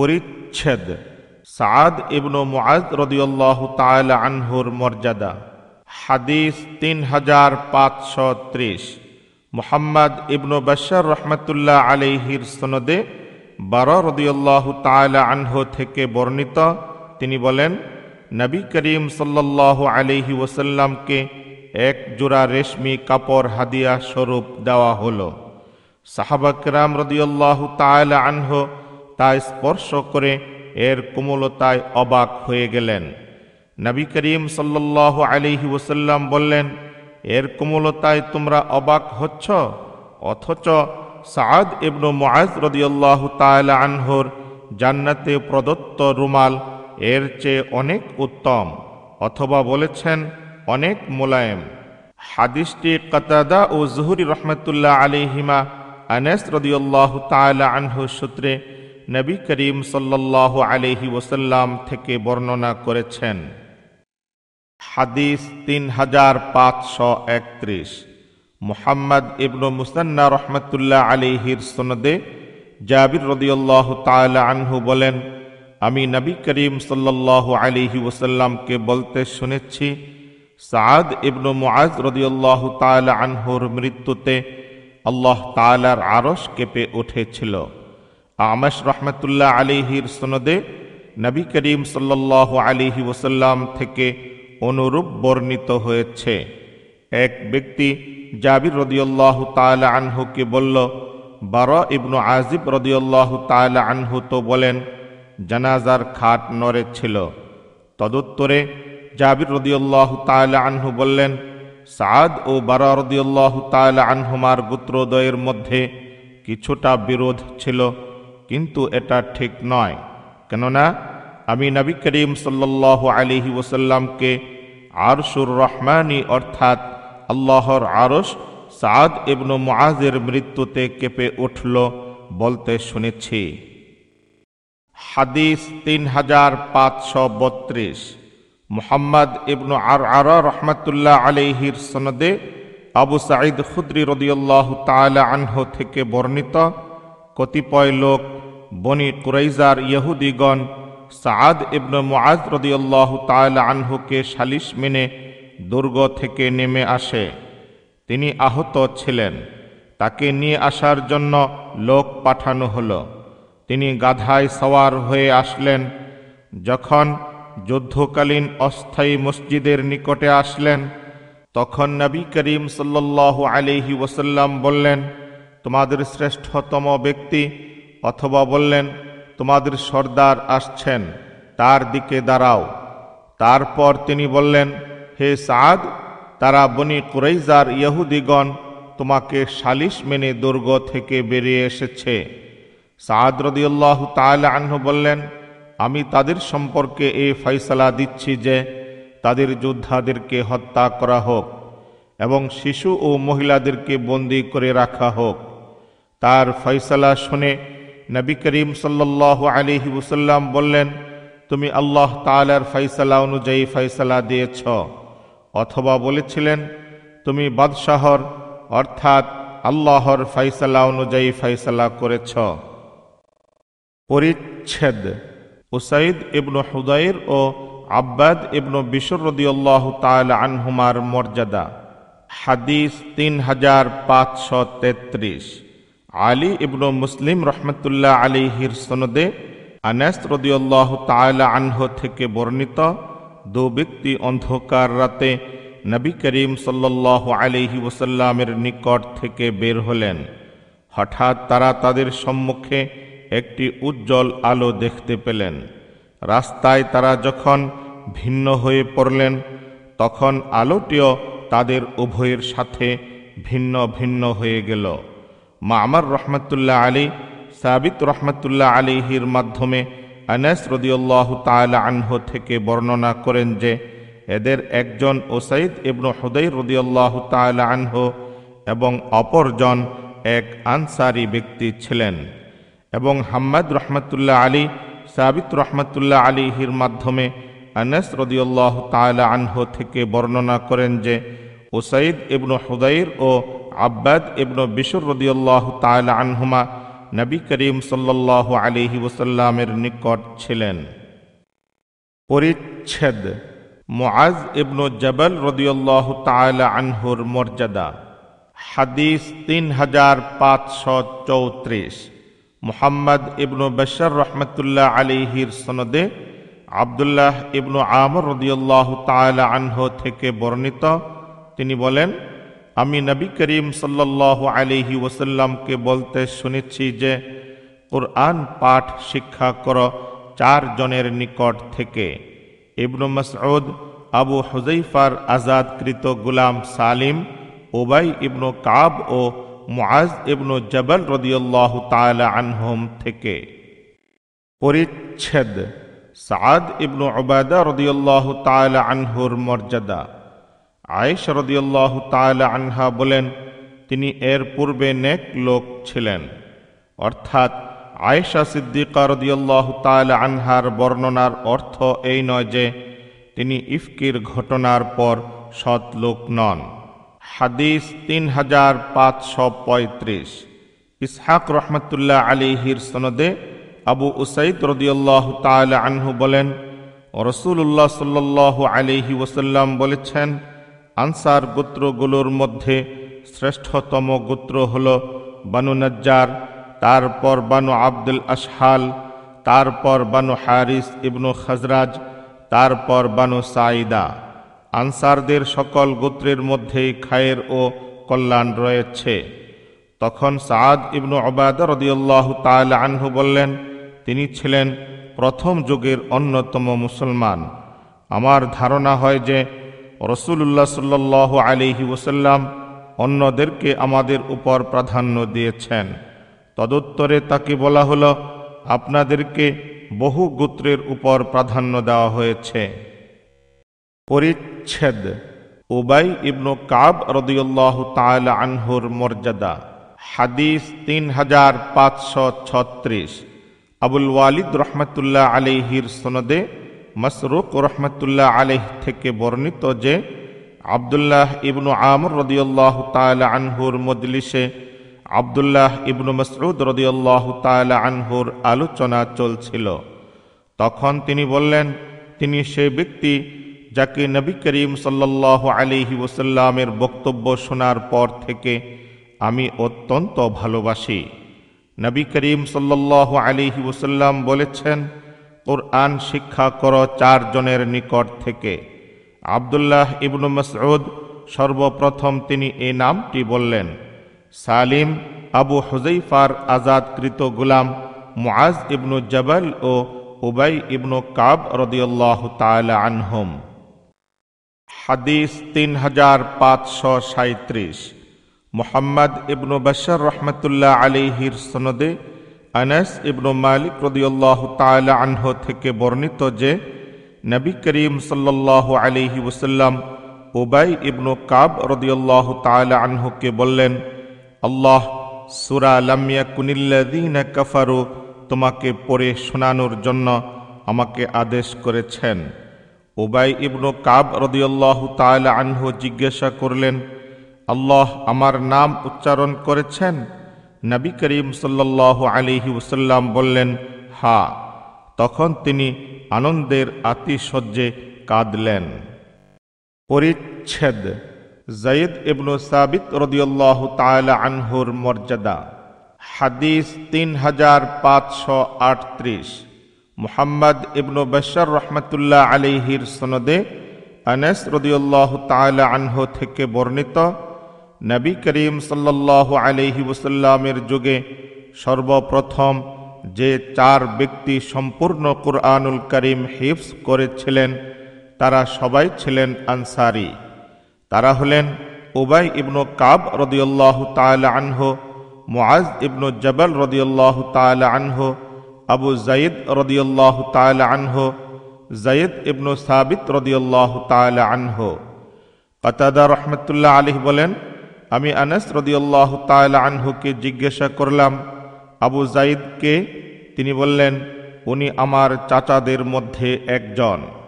পরিচ্ছেদ সাদ ইবনু মুআদ রদিউল্লাহু তাআলা আনহুর মর্যাদা হাদিস তিন হাজার পাঁচশো ত্রিশ মোহাম্মদ ইবনু বাশার রহমতুল্লাহ আলহির সনদে বারো রদিউল্লাহ তালা আনহ থেকে বর্ণিত তিনি বলেন নবী করিম সাল্লাহ আলহি ওসাল্লামকে এক জোড়া রেশমি কাপড় হাদিয়া স্বরূপ দেওয়া হল সাহাবাকরাম রদিউল্লাহ তালা আনহ তা স্পর্শ করে এর কোমলতায় অবাক হয়ে গেলেন নবী করিম সাল্লাহ আলিহি ওসাল্লাম বললেন এর কোমলতায় তোমরা অবাক হচ্ছ অথচ সাদ ইবনু মহাজ রদিয়াল্লাহ তালা আনহর জান্নাতে প্রদত্ত রুমাল এর চেয়ে অনেক উত্তম অথবা বলেছেন অনেক মোলায়েম হাদিসটি কতাদা ও জহুরি রহমতুল্লাহ আলিহিমা আনেস রদিয়াল্লাহ তালা আনহর সূত্রে নবী করিম সাল্লাহ আলহি ওসাল্লাম থেকে বর্ণনা করেছেন হাদিস তিন হাজার পাঁচশো একত্রিশ মোহাম্মদ ইবনু মুসান্না রহমতুল্লাহ আলিহির সনদে জাবির রদিউল্লাহ তালা আনহু বলেন আমি নবী করিম সাল্লাহ আলিহি ওসাল্লামকে বলতে শুনেছি সাদ ইবনু মুআজ রদিউল্লাহ তাল আনহুর মৃত্যুতে আল্লাহ তালার আরস কেঁপে উঠেছিল আমাস রহমতুল্লাহ আলিহির সনদে নবী করিম সাল্লাহ আলিহি ওসাল্লাম থেকে অনুরূপ বর্ণিত হয়েছে এক ব্যক্তি জাবির রদিউল্লাহ তাল আনহুকে বলল বার ইবনু আজিব রদিউল্লাহ তালা আনহু তো বলেন জানাজার খাট নরে ছিল তদুত্তরে জাবির রদিউল্লাহ তাল আনহু বললেন সাদ ও বারা রদিউল্লাহ তাল আনহুমার গুত্রোদয়ের মধ্যে কিছুটা বিরোধ ছিল কিন্তু এটা ঠিক নয় কেননা আমি নবী করিম সাল্ল আলিহি ওসাল্লামকে আরশুর রহমানি অর্থাৎ আল্লাহর আরস সাদ ইবনু মুআজের মৃত্যুতে কেঁপে উঠল বলতে শুনেছি হাদিস তিন হাজার পাঁচশো বত্রিশ মোহাম্মদ ইবনু আর আর রহমতুল্লাহ আলহির সনদে আবু সাঈদ খুদ্রি রদিউল্লাহ তালা আনহ থেকে বর্ণিত কতিপয় লোক বনি কুরাইজার ইহুদিগণ সাদ ইবনু মুআজ রদিয়াল্লাহ তাল আনহুকে সালিশ মেনে দুর্গ থেকে নেমে আসে তিনি আহত ছিলেন তাকে নিয়ে আসার জন্য লোক পাঠানো হলো তিনি গাধায় সওয়ার হয়ে আসলেন যখন যুদ্ধকালীন অস্থায়ী মসজিদের নিকটে আসলেন তখন নবী করিম সাল্লাহ আলিহি ওসাল্লাম বললেন তোমাদের শ্রেষ্ঠতম ব্যক্তি অথবা বললেন তোমাদের সর্দার আসছেন তার দিকে দাঁড়াও তারপর তিনি বললেন হে সাদ তারা বনি কুরাইজার ইহুদিগণ তোমাকে সালিশ মেনে দুর্গ থেকে বেরিয়ে এসেছে সাদ রদিউল্লাহ তাল আহ্ন বললেন আমি তাদের সম্পর্কে এই ফয়সলা দিচ্ছি যে তাদের যোদ্ধাদেরকে হত্যা করা হোক এবং শিশু ও মহিলাদেরকে বন্দি করে রাখা হোক তার ফয়সলা শুনে নবী করিম সাল্লাহ আলিহি ওসাল্লাম বললেন তুমি আল্লাহ তালার ফয়সালা অনুযায়ী ফাইসালা দিয়েছ অথবা বলেছিলেন তুমি বাদশাহর অর্থাৎ আল্লাহর ফয়সালা অনুযায়ী ফাইসালা করেছ পরিচ্ছেদ ওসাইদ ইবনু হুদাইর ও আব্বাদ ইবনু আল্লাহ তাল আনহুমার মর্যাদা হাদিস তিন হাজার পাঁচশো তেত্রিশ আলী ইবনু মুসলিম রহমতুল্লাহ আলিহির সনদে আনাস রদিউল্লাহ তালা আনহ থেকে বর্ণিত দু ব্যক্তি অন্ধকার রাতে নবী করিম সাল্লাহ আলিহি ওসাল্লামের নিকট থেকে বের হলেন হঠাৎ তারা তাদের সম্মুখে একটি উজ্জ্বল আলো দেখতে পেলেন রাস্তায় তারা যখন ভিন্ন হয়ে পড়লেন তখন আলোটিও তাদের উভয়ের সাথে ভিন্ন ভিন্ন হয়ে গেল মামার রহমতুল্লাহ আলী সাবিত রহমতুল্লাহ আলীহির মাধ্যমে আনাস রদিউল্লাহ তালা আনহ থেকে বর্ণনা করেন যে এদের একজন ওসাইদ ইবনু হুদাই রদিউল্লাহ তালা আনহ এবং অপরজন এক আনসারি ব্যক্তি ছিলেন এবং হাম্মাদ রহমতুল্লাহ আলী সাবিত রহমতুল্লাহ আলিহির মাধ্যমে আনাস রদিউল্লাহ তালা আনহ থেকে বর্ণনা করেন যে ওসাইদ ইবনু হুদাইর ও আব্বাদ ইবন বিশুর রদিয়াল্লাহ তালা আনহুমা নবী করিম সাল্লাহ আলিহি ওসাল্লামের নিকট ছিলেন পরিচ্ছেদ মোয়াজ ইবন জবল রদিয়াল্লাহ তালা আনহুর মর্যাদা হাদিস তিন হাজার পাঁচশো চৌত্রিশ মোহাম্মদ ইবনু বশর রহমতুল্লাহ আলিহির সনদে আবদুল্লাহ ইবনু আমর রদিয়াল্লাহ তালা আনহ থেকে বর্ণিত তিনি বলেন আমি নবী করিম সাল্লাহ আলিহি ওসাল্লামকে বলতে শুনেছি যে কোরআন পাঠ শিক্ষা কর চারজনের নিকট থেকে ইবনু মসউদ আবু হুজাইফার আজাদকৃত গুলাম সালিম ওবাই ইবনু কাব ও মুআজ ইবনু জবল রদিউল্লাহ তালা আনহম থেকে পরিচ্ছেদ সাদ ইবনু ওবাদা রদিউল্লাহ তালা আনহুর মর্যাদা আয়েশরদিয়াল্লাহ তালা আনহা বলেন তিনি এর পূর্বে নেক লোক ছিলেন অর্থাৎ আয়েশা সিদ্দিকা রদিয়াল্লাহ তালা আনহার বর্ণনার অর্থ এই নয় যে তিনি ইফকির ঘটনার পর সৎ লোক নন হাদিস তিন হাজার পাঁচশো পঁয়ত্রিশ ইসহাক রহমতুল্লাহ আলিহির সনদে আবু উসাইদ রদিয়াল্লাহ তালা আনহু বলেন রসুল্লাহ সাল্লাহ আলিহি ওসাল্লাম বলেছেন আনসার গোত্রগুলোর মধ্যে শ্রেষ্ঠতম গোত্র হল বানু নজ্জার তারপর বানু আব্দুল আসহাল তারপর বানু হারিস ইবনু খাজরাজ তারপর বানু সাইদা আনসারদের সকল গোত্রের মধ্যেই খায়ের ও কল্যাণ রয়েছে তখন সাদ ইবনু অবাদা রদিউল্লাহ তাল আনহু বললেন তিনি ছিলেন প্রথম যুগের অন্যতম মুসলমান আমার ধারণা হয় যে রসুল্লাহ সাল্লাহ আলিহি ওসাল্লাম অন্যদেরকে আমাদের উপর প্রাধান্য দিয়েছেন তদুত্তরে তাকে বলা হলো আপনাদেরকে বহু গোত্রের উপর প্রাধান্য দেওয়া হয়েছে পরিচ্ছেদ উবাই ইবনু কাব রদিউল্লাহ তাল আনহুর মর্যাদা হাদিস তিন হাজার পাঁচশো ছত্রিশ আবুল ওয়ালিদ রহমতুল্লাহ আলিহির সনদে মাসরুক রহমতুল্লাহ আলেহ থেকে বর্ণিত যে আবদুল্লাহ ইবনু আমর রদিউল্লাহ তালা আনহুর মজলিসে আবদুল্লাহ ইবনু মসরুদ রদিউল্লাহ তালা আনহুর আলোচনা চলছিল তখন তিনি বললেন তিনি সে ব্যক্তি যাকে নবী করিম সাল্লাহ আলিহি ওসাল্লামের বক্তব্য শোনার পর থেকে আমি অত্যন্ত ভালোবাসি নবী করিম সাল্লাহ আলিহি ওসাল্লাম বলেছেন কোরআন শিক্ষা কর চারজনের নিকট থেকে আবদুল্লাহ ইবনু মসউদ সর্বপ্রথম তিনি এ নামটি বললেন সালিম আবু হুজাইফার আজাদকৃত গুলাম মুআজ ইবনু জবাল ও উবাই ইবনু কাব রদিউল্লাহ তালা আনহম হাদিস তিন হাজার পাঁচশো সাঁত্রিশ মোহাম্মদ ইবনু বশর রহমতুল্লাহ আলিহির সনদে আনাস ইবনু মালিক রদিউল্লাহ তালা আনহ থেকে বর্ণিত যে নবী করিম সাল্লাহ আলিহি ওসাল্লাম উবাই ইবনু কাব রদিউল্লাহ তালা আনহুকে বললেন আল্লাহ সুরা লামিয়া কুনিল্লাদিন কাফারু তোমাকে পড়ে শোনানোর জন্য আমাকে আদেশ করেছেন উবাই ইবনু কাব রদিউল্লাহ তালা আনহু জিজ্ঞাসা করলেন আল্লাহ আমার নাম উচ্চারণ করেছেন নবী করিম সাল্লাহ আলিহি ওসাল্লাম বললেন হা তখন তিনি আনন্দের আতিশয্যে কাঁদলেন পরিচ্ছেদ জয়দ ইবনু সাবিত রদিউল্লাহ তালা আনহুর মর্যাদা হাদিস তিন হাজার পাঁচশো আটত্রিশ মুহাম্মদ ইবনু বশর রহমতুল্লাহ আলিহির সনদে আনেস রদিউল্লাহ তালা আনহু থেকে বর্ণিত নবী করিম সাল্লাহ আলহি ওসাল্লামের যুগে সর্বপ্রথম যে চার ব্যক্তি সম্পূর্ণ কুরআনুল করিম হিফস করেছিলেন তারা সবাই ছিলেন আনসারি তারা হলেন উবাই ইবনু কাব রদিউল্লাহ তাল আনহ মুআজ ইবনু জবল রদিউল্লাহ তাল আনহ আবু জাইদ রদিউল্লাহ তাল আনহ জাইদ ইবনু সাবিত রদিউল্লাহ তাল আনহ কতাদা রহমতুল্লাহ আলহ বলেন আমি আনাস রদিউল্লাহ তাল আনহুকে জিজ্ঞাসা করলাম আবু জাইদকে তিনি বললেন উনি আমার চাচাদের মধ্যে একজন